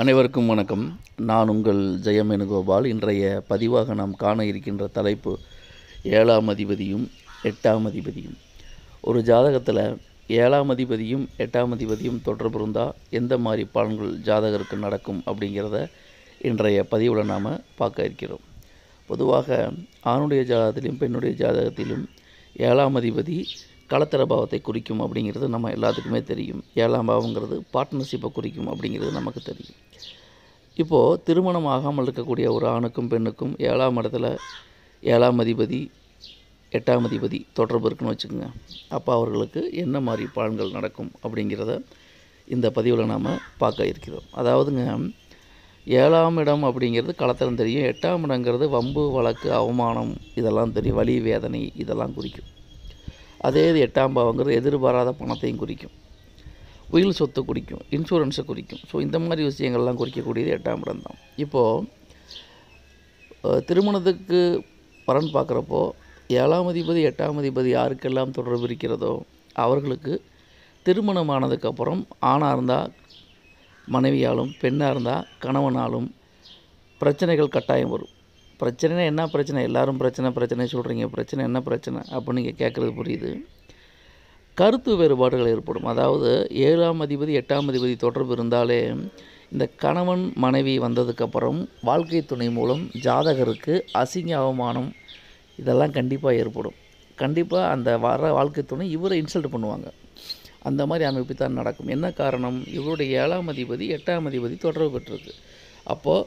அனைவருக்கும் வணக்கம் நான் உங்கள் ஜெயமேனுகோபால் இன்றைய பதிவாக நாம் காண இருக்கின்ற தலைப்பு ஏழாம் அதிபதியும் எட்டாம் அதிபதியும் ஒரு ஜாதகத்தில் ஏழாம் அதிபதியும் எட்டாம் அதிபதியும் தொடர்பு இருந்தால் எந்த மாதிரி பலன்கள் ஜாதகருக்கு நடக்கும் அப்படிங்கிறத இன்றைய பதிவில் நாம் பார்க்க இருக்கிறோம் பொதுவாக ஆணுடைய ஜாதகத்திலும் பெண்ணுடைய ஜாதகத்திலும் ஏழாம் அதிபதி கலத்தர பாவத்தை குறிக்கும் அப்படிங்கிறது நம்ம எல்லாத்துக்குமே தெரியும் ஏழாம் பாவங்கிறது பார்ட்னர்ஷிப்பை குறிக்கும் அப்படிங்கிறது நமக்கு தெரியும் இப்போது திருமணம் ஆகாமல் இருக்கக்கூடிய ஒரு ஆணுக்கும் பெண்ணுக்கும் ஏழாம் இடத்துல ஏழாம் அதிபதி எட்டாம் அதிபதி தொடர்பு இருக்குன்னு வச்சுக்கோங்க அப்போ அவர்களுக்கு என்ன மாதிரி பலன்கள் நடக்கும் அப்படிங்கிறத இந்த பதிவில் நாம் பார்க்க இருக்கிறோம் அதாவதுங்க ஏழாம் இடம் அப்படிங்கிறது களத்திலும் தெரியும் எட்டாம் இடங்கிறது வம்பு வழக்கு அவமானம் இதெல்லாம் தெரியும் வலி வேதனை இதெல்லாம் குறிக்கும் அதே இது எட்டாம் பாவங்கிறது எதிர்பாராத பணத்தையும் குறிக்கும் உயில் சொத்து குறிக்கும் இன்சூரன்ஸை குறிக்கும் ஸோ இந்த மாதிரி விஷயங்கள்லாம் குறிக்கக்கூடியது எட்டாம் இடம் தான் இப்போது திருமணத்துக்கு பலன் பார்க்குறப்போ ஏழாம் அதிபதி எட்டாம் அதிபதி யாருக்கெல்லாம் தொடர்பு இருக்கிறதோ அவர்களுக்கு திருமணமானதுக்கப்புறம் ஆணாக இருந்தால் மனைவியாலும் பெண்ணாக இருந்தால் கணவனாலும் பிரச்சனைகள் கட்டாயம் வரும் பிரச்சனைனா என்ன பிரச்சனை எல்லாரும் பிரச்சனை பிரச்சனை சொல்கிறீங்க பிரச்சனை என்ன பிரச்சனை அப்படின்னு நீங்கள் கேட்குறது புரியுது கருத்து வேறுபாடுகள் ஏற்படும் அதாவது ஏழாம் அதிபதி எட்டாம் அதிபதி தொடர்பு இருந்தாலே இந்த கணவன் மனைவி வந்ததுக்கப்புறம் வாழ்க்கை துணை மூலம் ஜாதகருக்கு அசிங்க அவமானம் இதெல்லாம் கண்டிப்பாக ஏற்படும் கண்டிப்பாக அந்த வர வாழ்க்கை துணை இவரை இன்சல்ட் பண்ணுவாங்க அந்த மாதிரி அமைப்பு தான் நடக்கும் என்ன காரணம் இவருடைய ஏழாம் அதிபதி எட்டாம் அதிபதி தொடர்பு பெற்றிருக்கு அப்போது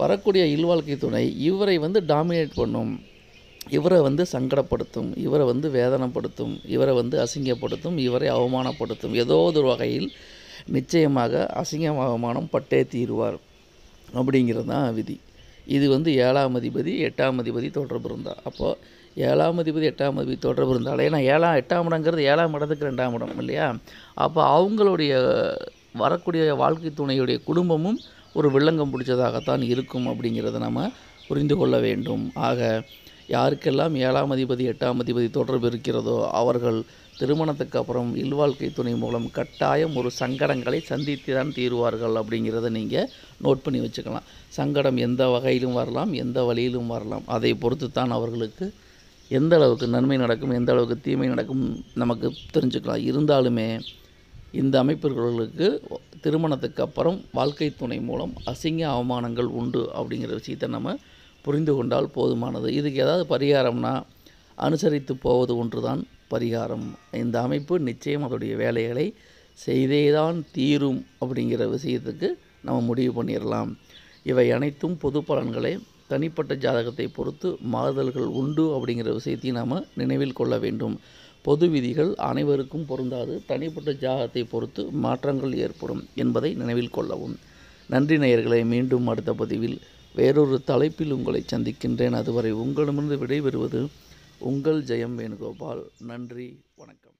வரக்கூடிய இல்வாழ்க்கை துணை இவரை வந்து டாமினேட் பண்ணும் இவரை வந்து சங்கடப்படுத்தும் இவரை வந்து வேதனைப்படுத்தும் இவரை வந்து அசிங்கப்படுத்தும் இவரை அவமானப்படுத்தும் ஏதோ ஒரு வகையில் நிச்சயமாக அசிங்கம் அவமானம் பட்டே தீருவார் அப்படிங்கிறது தான் விதி இது வந்து ஏழாம் அதிபதி எட்டாம் அதிபதி தொடர்பு இருந்தால் அப்போது ஏழாம் அதிபதி எட்டாம் அதிபதி தொடர்பு இருந்தால் ஏன்னா ஏழாம் எட்டாம் இடங்கிறது ஏழாம் இடத்துக்கு ரெண்டாம் இடம் இல்லையா அப்போ அவங்களுடைய வரக்கூடிய வாழ்க்கை துணையுடைய குடும்பமும் ஒரு வில்லங்கம் பிடிச்சதாகத்தான் இருக்கும் அப்படிங்கிறத நம்ம புரிந்து கொள்ள வேண்டும் ஆக யாருக்கெல்லாம் ஏழாம் அதிபதி எட்டாம் அதிபதி தொடர்பு இருக்கிறதோ அவர்கள் திருமணத்துக்கு அப்புறம் இல்வாழ்க்கை துணை மூலம் கட்டாயம் ஒரு சங்கடங்களை சந்தித்து தான் தீருவார்கள் அப்படிங்கிறத நீங்கள் நோட் பண்ணி வச்சுக்கலாம் சங்கடம் எந்த வகையிலும் வரலாம் எந்த வழியிலும் வரலாம் அதை பொறுத்து தான் அவர்களுக்கு எந்த அளவுக்கு நன்மை நடக்கும் எந்த அளவுக்கு தீமை நடக்கும் நமக்கு தெரிஞ்சுக்கலாம் இருந்தாலுமே இந்த அமைப்பிற்கு திருமணத்துக்கு அப்புறம் வாழ்க்கை துணை மூலம் அசிங்க அவமானங்கள் உண்டு அப்படிங்கிற விஷயத்தை நம்ம புரிந்து கொண்டால் போதுமானது இதுக்கு ஏதாவது பரிகாரம்னா அனுசரித்து போவது ஒன்றுதான் பரிகாரம் இந்த அமைப்பு நிச்சயம் அதோடைய வேலைகளை செய்தே தான் தீரும் அப்படிங்கிற விஷயத்துக்கு நம்ம முடிவு பண்ணிடலாம் இவை அனைத்தும் பொது பலன்களை தனிப்பட்ட ஜாதகத்தை பொறுத்து மாறுதல்கள் உண்டு அப்படிங்கிற விஷயத்தையும் நாம் நினைவில் கொள்ள வேண்டும் பொது விதிகள் அனைவருக்கும் பொருந்தாது தனிப்பட்ட ஜாதகத்தை பொறுத்து மாற்றங்கள் ஏற்படும் என்பதை நினைவில் கொள்ளவும் நன்றி நேயர்களை மீண்டும் அடுத்த பதிவில் வேறொரு தலைப்பில் உங்களை சந்திக்கின்றேன் அதுவரை உங்களிடமிருந்து விடைபெறுவது உங்கள் ஜெயம் வேணுகோபால் நன்றி வணக்கம்